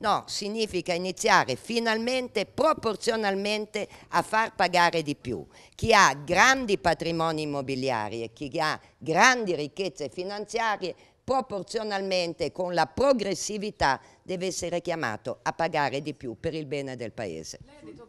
No, significa iniziare finalmente, proporzionalmente, a far pagare di più. Chi ha grandi patrimoni immobiliari e chi ha grandi ricchezze finanziarie, proporzionalmente, con la progressività, deve essere chiamato a pagare di più per il bene del Paese.